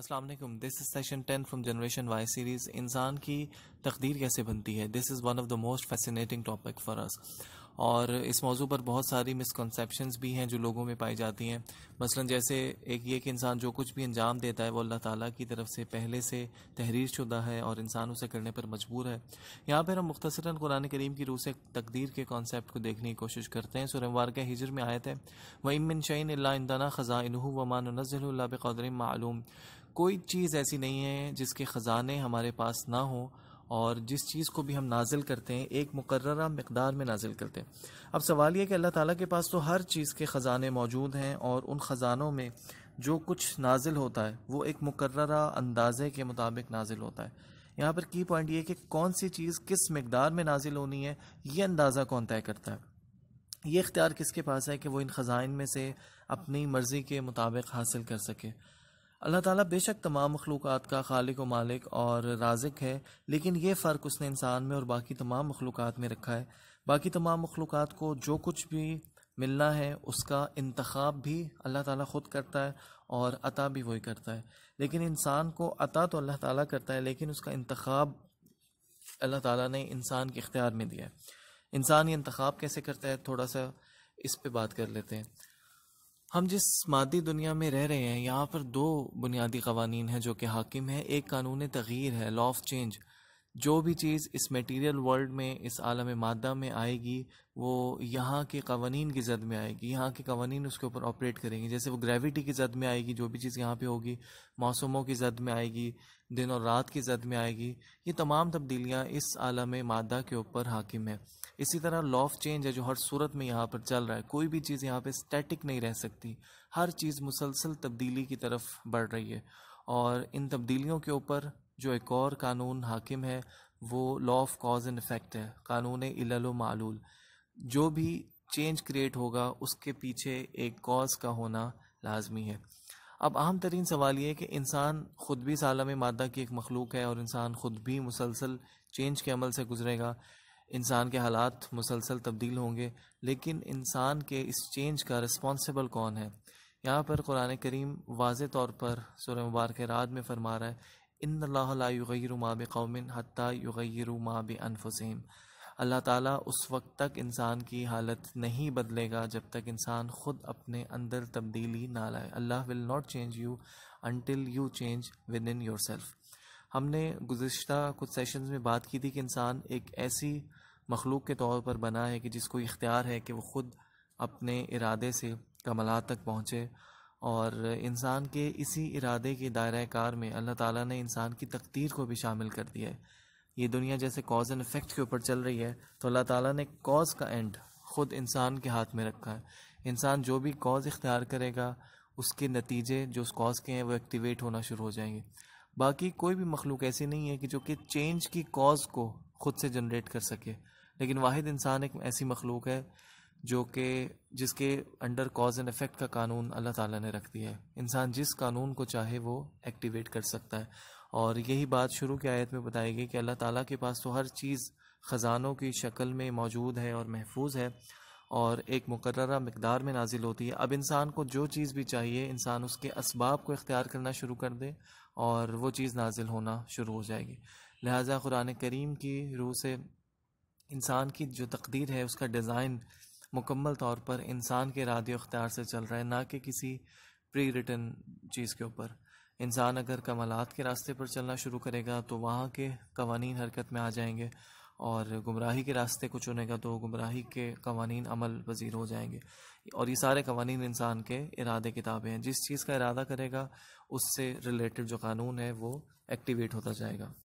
السلام علیکم this is session ten from generation Y series انسان کی تقدیر کیسے بنتی ہے this is one of the most fascinating topic for us اور اس موضوع پر بہت ساری مس بھی ہیں جو لوگوں میں پائی جاتی ہیں مثلا جیسے ایک یہ کہ انسان جو کچھ بھی انجام دیتا ہے وہ اللہ تعالیٰ کی طرف سے پہلے سے تحریر شدہ ہے اور انسان اسے کرنے پر مجبور ہے یہاں پر ہم مختصراً قرآن کریم کی روح سے تقدیر کے کانسیپٹ کو دیکھنے کی کوشش کرتے ہیں سورہ وارکہ ہجر میں آیت ہے وہ ام بن شعین اللہ عندنا خزاں انہ ومان اللہ بادرم معلوم کوئی چیز ایسی نہیں ہے جس کے خزانے ہمارے پاس نہ ہوں اور جس چیز کو بھی ہم نازل کرتے ہیں ایک مقررہ مقدار میں نازل کرتے ہیں اب سوال یہ کہ اللہ تعالیٰ کے پاس تو ہر چیز کے خزانے موجود ہیں اور ان خزانوں میں جو کچھ نازل ہوتا ہے وہ ایک مقررہ اندازے کے مطابق نازل ہوتا ہے یہاں پر کی پوائنٹ یہ کہ کون سی چیز کس مقدار میں نازل ہونی ہے یہ اندازہ کون طے کرتا ہے یہ اختیار کس کے پاس ہے کہ وہ ان خزائن میں سے اپنی مرضی کے مطابق حاصل کر سکے اللہ تعالیٰ بے شک تمام مخلوقات کا خالق و مالک اور رازق ہے لیکن یہ فرق اس نے انسان میں اور باقی تمام مخلوقات میں رکھا ہے باقی تمام مخلوقات کو جو کچھ بھی ملنا ہے اس کا انتخاب بھی اللہ تعالیٰ خود کرتا ہے اور عطا بھی وہی کرتا ہے لیکن انسان کو عطا تو اللہ تعالیٰ کرتا ہے لیکن اس کا انتخاب اللہ تعالیٰ نے انسان کے اختیار میں دیا ہے انسان یہ انتخاب کیسے کرتا ہے تھوڑا سا اس پہ بات کر لیتے ہیں ہم جس مادی دنیا میں رہ رہے ہیں یہاں پر دو بنیادی قوانین ہیں جو کہ حاکم ہیں ایک قانون تغیر ہے لا آف چینج جو بھی چیز اس میٹیریل ورلڈ میں اس عالم مادہ میں آئے گی وہ یہاں کے قوانین کی زد میں آئے گی یہاں کے قوانین اس کے اوپر آپریٹ کریں گے جیسے وہ گریویٹی کی زد میں آئے گی جو بھی چیز یہاں پہ ہوگی موسموں کی زد میں آئے گی دن اور رات کی زد میں آئے گی یہ تمام تبدیلیاں اس عالم مادہ کے اوپر حاکم ہیں اسی طرح لا آف چینج ہے جو ہر صورت میں یہاں پر چل رہا ہے کوئی بھی چیز یہاں پہ اسٹیٹک نہیں رہ سکتی ہر چیز مسلسل تبدیلی کی طرف بڑھ رہی ہے اور ان تبدیلیوں کے اوپر جو ایک اور قانون حاکم ہے وہ law of cause and effect ہے قانون معلول جو بھی چینج کریٹ ہوگا اس کے پیچھے ایک کاز کا ہونا لازمی ہے اب اہم ترین سوال یہ ہے کہ انسان خود بھی سالم مادہ کی ایک مخلوق ہے اور انسان خود بھی مسلسل چینج کے عمل سے گزرے گا انسان کے حالات مسلسل تبدیل ہوں گے لیکن انسان کے اس چینج کا رسپانسبل کون ہے یہاں پر قرآن کریم واضح طور پر سورہ مبارک راد میں فرما رہا ہے ان اللہ ما ماب قومن حتیٰ ما بنفسین اللہ تعالیٰ اس وقت تک انسان کی حالت نہیں بدلے گا جب تک انسان خود اپنے اندر تبدیلی نہ لائے اللہ will not change you until you change within yourself ہم نے گزشتہ کچھ سیشنز میں بات کی تھی کہ انسان ایک ایسی مخلوق کے طور پر بنا ہے کہ جس کو اختیار ہے کہ وہ خود اپنے ارادے سے کملات تک پہنچے اور انسان کے اسی ارادے کے دائرہ کار میں اللہ تعالیٰ نے انسان کی تقدیر کو بھی شامل کر دیا ہے یہ دنیا جیسے کاز اینڈ افیکٹ کے اوپر چل رہی ہے تو اللہ تعالیٰ نے کاز کا اینڈ خود انسان کے ہاتھ میں رکھا ہے انسان جو بھی کاز اختیار کرے گا اس کے نتیجے جو اس کاز کے ہیں وہ ایکٹیویٹ ہونا شروع ہو جائیں گے باقی کوئی بھی مخلوق ایسی نہیں ہے کہ جو کہ چینج کی کاز کو خود سے جنریٹ کر سکے لیکن واحد انسان ایک ایسی مخلوق ہے جو کہ جس کے انڈر کاز اینڈ افیکٹ کا قانون اللہ تعالیٰ نے رکھ دیا ہے انسان جس قانون کو چاہے وہ ایکٹیویٹ کر سکتا ہے اور یہی بات شروع کی آیت میں بتائی گئی کہ اللہ تعالیٰ کے پاس تو ہر چیز خزانوں کی شکل میں موجود ہے اور محفوظ ہے اور ایک مقررہ مقدار میں نازل ہوتی ہے اب انسان کو جو چیز بھی چاہیے انسان اس کے اسباب کو اختیار کرنا شروع کر دے اور وہ چیز نازل ہونا شروع ہو جائے گی لہٰذا قرآن کریم کی روح سے انسان کی جو تقدیر ہے اس کا ڈیزائن مکمل طور پر انسان کے ارادے اختیار سے چل رہا ہے نہ کہ کسی پری ریٹن چیز کے اوپر انسان اگر کمالات کے راستے پر چلنا شروع کرے گا تو وہاں کے قوانین حرکت میں آ جائیں گے اور گمراہی کے راستے کو چنے گا تو گمراہی کے قوانین عمل پذیر ہو جائیں گے اور یہ سارے قوانین انسان کے ارادے کتابیں ہیں جس چیز کا ارادہ کرے گا اس سے ریلیٹڈ جو قانون ہے وہ ایکٹیویٹ ہوتا جائے گا